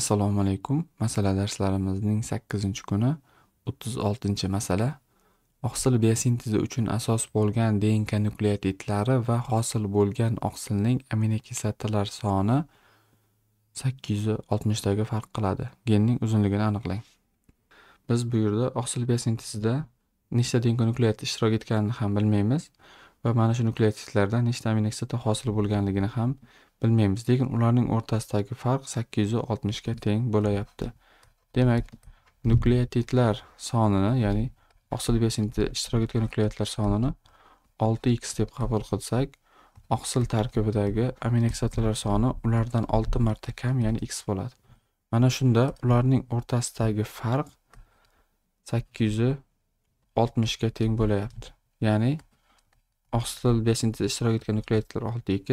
Assalomu alaykum. Masala darslarimizning 8-kuni 36-masala oqsil biosintezi uchun asos bo'lgan DNK nukleotidlari va hosil bo'lgan oqsilning aminokislotalar soni 860 daga farq qiladi. Genning uzunligini aniqlang. Biz bu yerda oqsil biosintezida nechta DNK nukleotid ishtirok etganini ham bilmaymiz va mana shu nukleotidlardan nechta aminokislota hosil bo'lganligini ham bilmaymiz lekin ularning o'rtasidagi farq sakkiz yuz oltmishga teng bo'layapti demak nukleotidlar sonini ya'ni oqsil biosinda ishtirok etgan nukleotidlar sonini olti x deb qabul qilsak oqsil tarkibidagi aminokislotalar soni ulardan olti marta kam ya'ni x bo'ladi mana shunda ularning o'rtasidagi farq sakkiz yuz oltmishga teng bo'layapti ya'ni oqsil biosintezda ishtirok etgan nukleotidlar olti x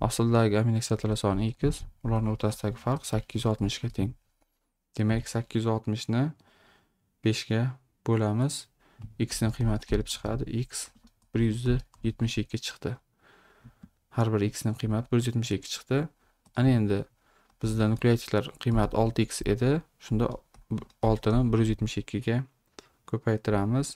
Asldagi aminokislotalar soni x ularning o'rtasidagi farq 860 ga teng. Demak, 860 ni 5 ga bo'lamiz. x ning qiymati kelib chiqadi. x 172 chiqdi. Har bir x ning qiymati 172 chiqdi. Ana endi bizda nukleotidlar qiymati 6x edi. Shunda 6 ni 172 ga ko'paytiramiz.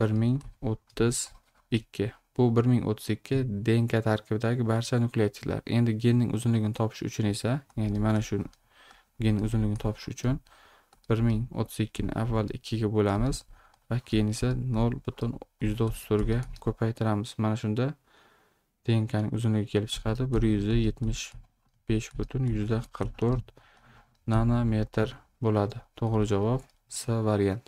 1032 bu 1032 dnk tarkibidagi barcha nukleotidlar endi genning uzunligini topish uchun esa ya'ni mana shu gen uzunligini topish uchun 1032 ni avval 2 ga bo'lamiz va keyin esa nol butun o'ttiz ga ko'paytiramiz mana shunda dnkning uzunligi kelib chiqadi besh butun to'rt nanometr bo'ladi to'g'ri javob c variant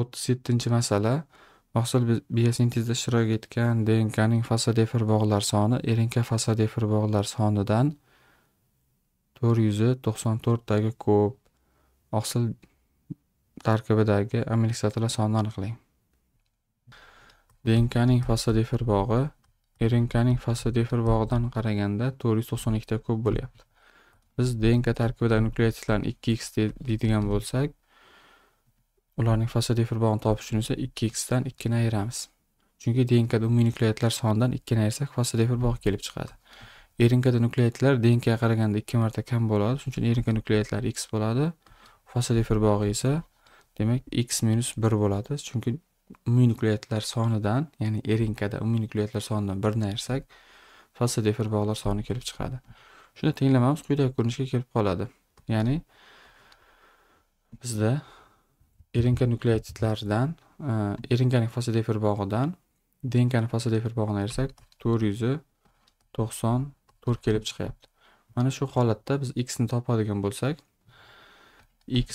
37 masala Oqsil biosintezda ishtirok etgan DNKning fosfodifer bog'lar soni RNK fosfodifer bog'lar sonidan to'rt yuz to'qson to'rttaga ko'p. Oqsil tarkibidagi aminokislotlar sonini aniqlang. DNKning fosfodifer bog'i RNKning fosfodifer bog'idan qaraganda to'rt yuz to'qson ikkita ko'p bo'lyapti. Biz DNK tarkibidagi nukleotidlarni 2x deydigan bo'lsak, ularning fasadiy bog'ini topish uchun esa ikki 2 ikkini ayiramiz chunki dnkda umumiy nukleatlar sonidan ikkini ayirsak fasadiy filbog' kelib chiqadi rnkda e nukleatlar dnkga qaraganda ikki marta kam bo'ladi shuning uchun rnk e nukleatlar x bo'ladi fasadiy bog'i esa demak x minus bir bo'ladi chunki umumiy nukleatlar sonidan ya'ni rnkda e umumiy nukleatlar sonidan birni ayirsak fasadiy bog'lar soni kelib chiqadi shunda tenglamamiz quyidagi ko'rinishga kelib qoladi ya'ni bizda erinka nukleotidlaridan e, erinkaning fosfodifer bog'idan dnkni fosfodifer bog'ini ayirsak to'rt yuzi to'qson to'rt kelib chiqyapti mana shu holatda biz x ni topadigan bo'lsak x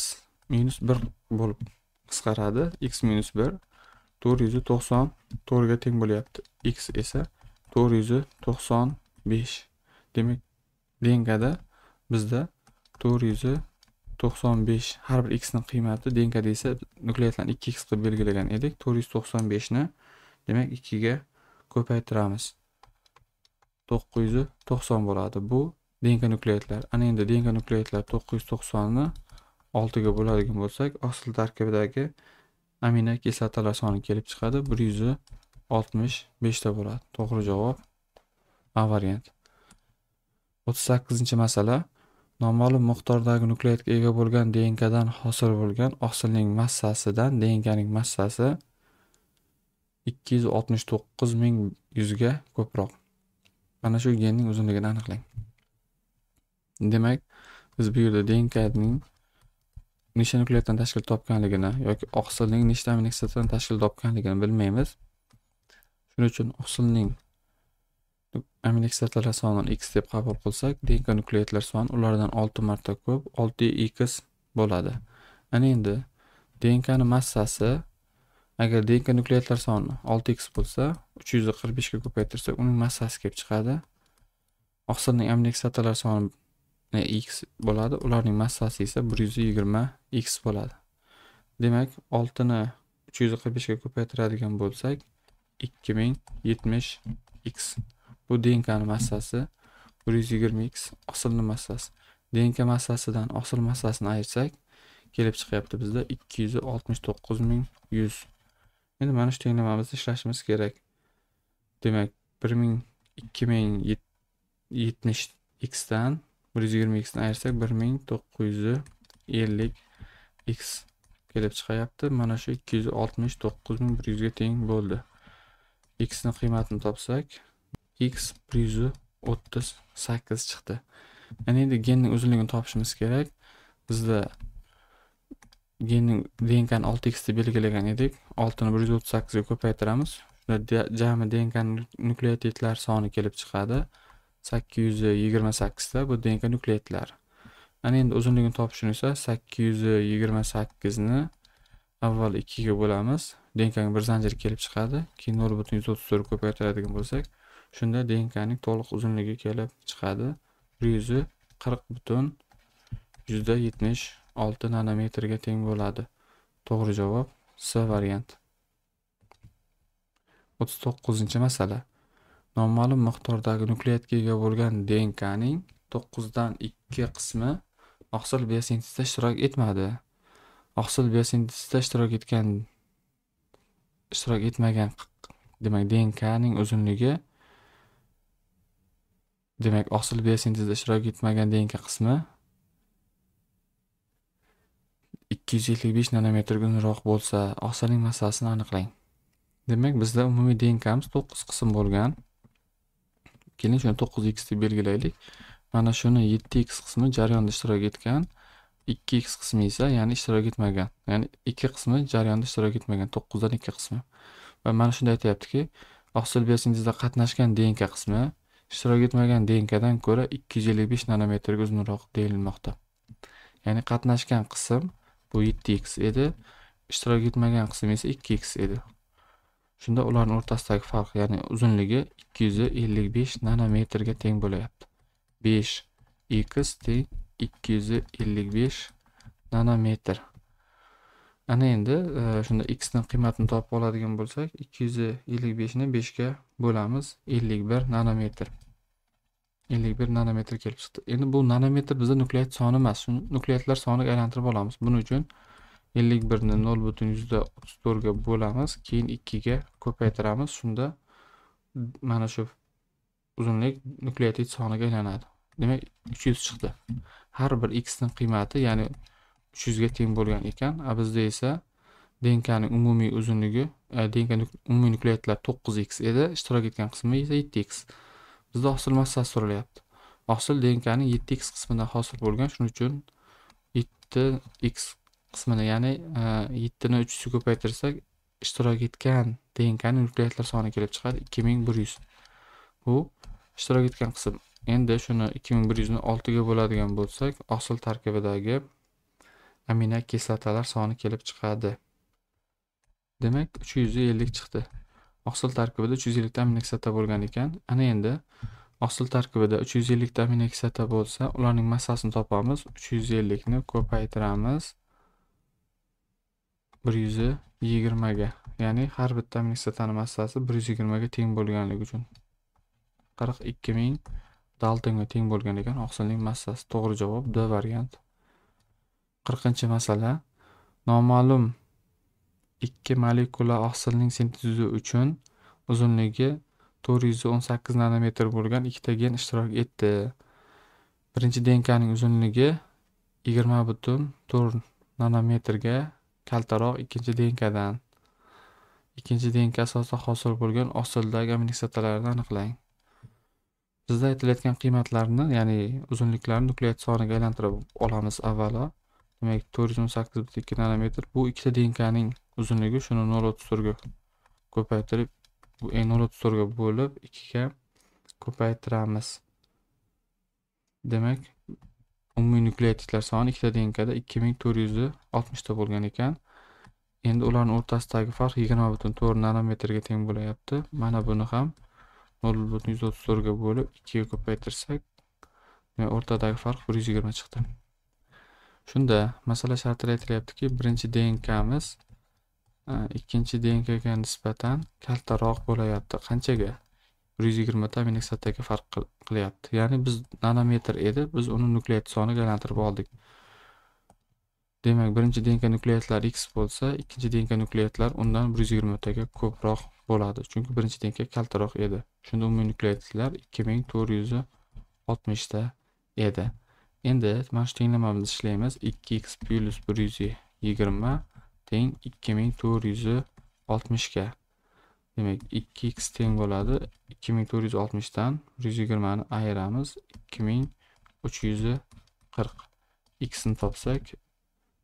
minus bir bo'lib qisqaradi x minus bir to'rt to'qson to'rtga teng bo'lyapti x esa to'rt to'qson besh demak dnkda bizda to'rt to'qson besh har bir x ni qiymati denka desa nukleatlarni ikki x qilib belgilagan edik to'rt yuz to'qson beshni demak ikkiga ko'paytiramiz to'qqiz yuz to'qson bo'ladi bu denka nukleatlar ana endi denka nukleatlar to'qqiz yuz to'qsonni oltiga bo'ladigan bo'lsak asl tarkibidagi amino kislotalar soni kelib chiqadi bir yuz oltmish beshta bo'ladi to'g'ri javob a variant o'ttiz sakkizinchi masala noma'lum miqdordagi nukleotidga ega bo'lgan dnkdan hosil bo'lgan oqsilning massasidan dnkaning massasi ikki yuz oltmish to'qqiz ming yuzga ko'proq mana shu genning uzunligini aniqlang demak biz bu yerda dnkaning nechta nukleotdan tashkil topganligini yoki oqsilning nechta aminokislotadan tashkil topganligini bilmaymiz shuning uchun oqsilning aminokislotalar sonini x deb qabul qilsak dekonukleatlar soni ulardan olti marta ko'p olti x bo'ladi ana endi dnkni massasi agar nukleatlar soni olti x bo'lsa uch yuz qirq beshga ko'paytirsak uning massasi kelib chiqadi oqsilning aminokislotalar soni x bo'ladi ularning massasi esa bir yuz yigirma x bo'ladi demak oltini uch yuz qirq beshga ko'paytiradigan bo'lsak ikki ming yetmish x bu dnkni massasi bir yuz yigirma x osilni massasi dnk massasidan osil massasini ayirsak kelib chiqyapti bizda ikki yuz oltmish to'qqiz ming yuz endi mana shu tenglamamizni ishlashimiz kerak demak bir ming ikki ming yetmish x dan bir yuz yigirma x ni ayirsak bir ming to'qqiz yuz ellik x kelib chiqyapti mana shu ikki yuz oltmish to'qqiz ming bir yuzga teng bo'ldi x ni qiymatini topsak x bir yuz o'ttiz sakkiz chiqdi ya'ni endi genning uzunligini topishimiz kerak bizda genning dnkni olti x deb belgilagan edik oltini bir yuz o'ttiz sakkizga ko'paytiramiz shunda jami dnkni nukleotidlar soni kelib chiqadi sakkiz yuz yigirma sakkizta bu dnk nukleotlari ana endi uzunligini topish uchun esa sakkiz yuz yigirma sakkizni avval ikkiga bo'lamiz denkang bir zanjir kelib chiqadi keyin nol butun yuz o'ttiz to'rt ko'paytiradigan bo'lsak shunda dnkning to'liq uzunligi kelib chiqadi bir yuzi qirq butun yuzda yetmish olti nanometrga teng bo'ladi to'g'ri javob c variant o'ttiz to'qqizinchi masala noma'lum miqdordagi nukleatga ega bo'lgan dnkning to'qqizdan ikki qismi oqsil biosintezda ishtirok etmadi oqsil biosintezda ishtirok etgan ishtirok etmagan demak dnkning uzunligi demak oqsil biosintezda ishtirok etmagan dnk qismi ikki yuz ellik besh nanometr uzunroq bo'lsa oqsilning massasini aniqlang demak bizda umumiy dnkmiz to'qqiz qism bo'lgan keling shuni to'qqiz x deb belgilaylik mana shuni yetti x qismi jarayonda ishtirok etgan ikki x qismi esa ya'ni ishtirok etmagan ya'ni ikki qismi jarayonda ishtirok etmagan to'qqizdan ikki qismi va mana shunda aytyaptiki oqsil biosintezda qatnashgan dnk qismi ishtirok etmagan dnkadan ko'ra ikki yuz ellik besh nanometrga uzunroq deyilmoqda ya'ni qatnashgan qism bu yetti x edi ishtirok etmagan qism esa ikki x edi shunda ularni o'rtasidagi farq ya'ni uzunligi ikki yuz ellik besh nanometrga teng bo'lyapti besh x teng ikki yuz ellik besh nanometr ana endi e, shunda x qiymatini topib oladigan bo'lsak ikki yuz ellik beshni beshga bo'lamiz 51 nanometr 51 nanometr kelib chiqdi endi bu nanometr bizda nukleat soni emas shuni nukleatlar soniga aylantirib olamiz buning uchun 51 ni 0 butun yuzda o'ttiz to'rtga bo'lamiz keyin ikkiga ko'paytiramiz shunda mana shu uzunlik nukleotid soniga aylanadi demak 300 chiqdi har bir x ni qiymati ya'ni 300 ga teng bo'lgan ekan a bizda esa dnkni umumiy uzunligi e, dnk umumiy nukleatlar 9 x edi ishtirok etgan qismi esa 7 x bizda hosil massasi so'ralyapti hosil dnkni 7 x qismidan hosil bo'lgan shuning uchun 7 x qismini ya'ni 7 e, ni 3 ga ko'paytirsak ishtirok etgan dnkni nukleatlar soni kelib chiqadi 2100. bu ishtirok etgan qism endi shuni 2100 ni 6 ga bo'ladigan bo'lsak hosil tarkibidagi amino kislotalar soni kelib chiqadi demak uch yuz ellik chiqdi oqsil tarkibida uch yuz ellikdan minksata bo'lgan ekan ana endi oqsil tarkibida uch yuz ellikdan minksata bo'lsa ularning massasini topamiz uch yuz ellikni ko'paytiramiz bir yuz yigirmaga ya'ni har bitta aminokislotani massasi bir yuz yigirmaga teng bo'lganligi uchun qirq ikki ming daltonga teng bo'lgan ekan oqsilning massasi to'g'ri javob d variant qirqinchi masala noma'lum ikki molekula oqsilning sintezi uchun uzunligi to'rt yuz o'n sakkiz nanometr bo'lgan ikkita gen ishtirok etdi birinchi DNKning uzunligi yigirma butun to'rt nanometrga kaltaroq ikkinchi DNKdan. ikkinchi dnk asosida hosil bo'lgan osildagi aminokislotalarni aniqlang bizda aytilayotgan qiymatlarni ya'ni uzunliklarni nukleat soniga aylantirib olamiz avvalo demak to'rt yuz o'n sakkiz butun ikki nanometr bu ikkita DNKning uzunligi shuni nol o'ttiz to'rtga ko'paytirib bu e, nol o'ttiz to'rtga bo'lib ikkiga ko'paytiramiz demak umumiy nukleotidlar soni ikkita dnkda ikki ming to'rt yuz oltmishta bo'lgan ekan endi ularni o'rtasidagi farq yigirma butun to'rt nanometrga teng bo'lyapti mana buni ham nol butun yuz o'ttiz to'rtga bo'lib ikkiga ko'paytirsak demak o'rtadagi farq bir yuz yigirma chiqdi shunda masala shartida aytilyaptiki birinchi dnkmiz ikkinchi dnkga nisbatan kaltaroq bo'layapti qanchaga bir yuz yigirma tabinik farq qilyapti ya'ni biz nanometr edi biz uni nukleat soniga aylantirib oldik demak birinchi dnk nukleatlar x bo'lsa ikkinchi dnk nukleatlar undan bir yuz yigirmataga ko'proq bo'ladi chunki birinchi dnk kaltaroq edi shunda umumiy nukleatlar ikki ming to'rt yuz oltmishta edi endi mana shu tenglamamizni ishlaymiz ikki x plyus bir yuz yigirma teng 2460 ga. Demak, 2x teng bo'ladi 2460 dan 120 ni ayiramiz 2340. x ni topsak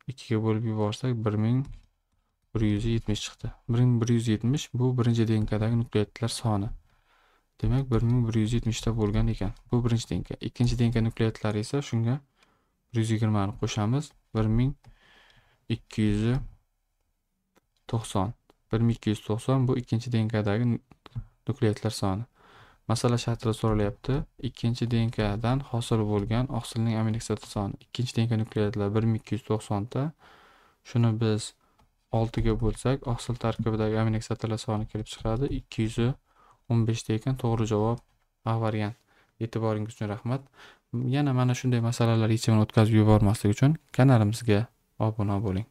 2 ga bo'lib yuborsak 1170 chiqdi. 1170 bu birinchi denkadagi nukleotidlar soni. Demak, 1170 ta bo'lgan ekan. Bu birinchi denka. Ikkinchi denka nukleotlari esa shunga 120 ni qo'shamiz 1200 to'qson bir ming ikki yuz to'qson bu ikkinchi dnkdagi nukleatlar soni masala shartida so'ralyapti ikkinchi dnkdan hosil bo'lgan oqsilning aminokislota soni ikkinchi dnk nukleatlar bir ming ikki yuz to'qsonta shuni biz oltiga bo'lsak oqsil tarkibidagi aminokislotalar soni kelib chiqadi ikki yuz o'n beshta ekan to'g'ri javob a variant e'tiboringiz uchun rahmat yana mana shunday masalalar yechimini o'tkazib yubormaslik uchun kanalimizga obuna bo'ling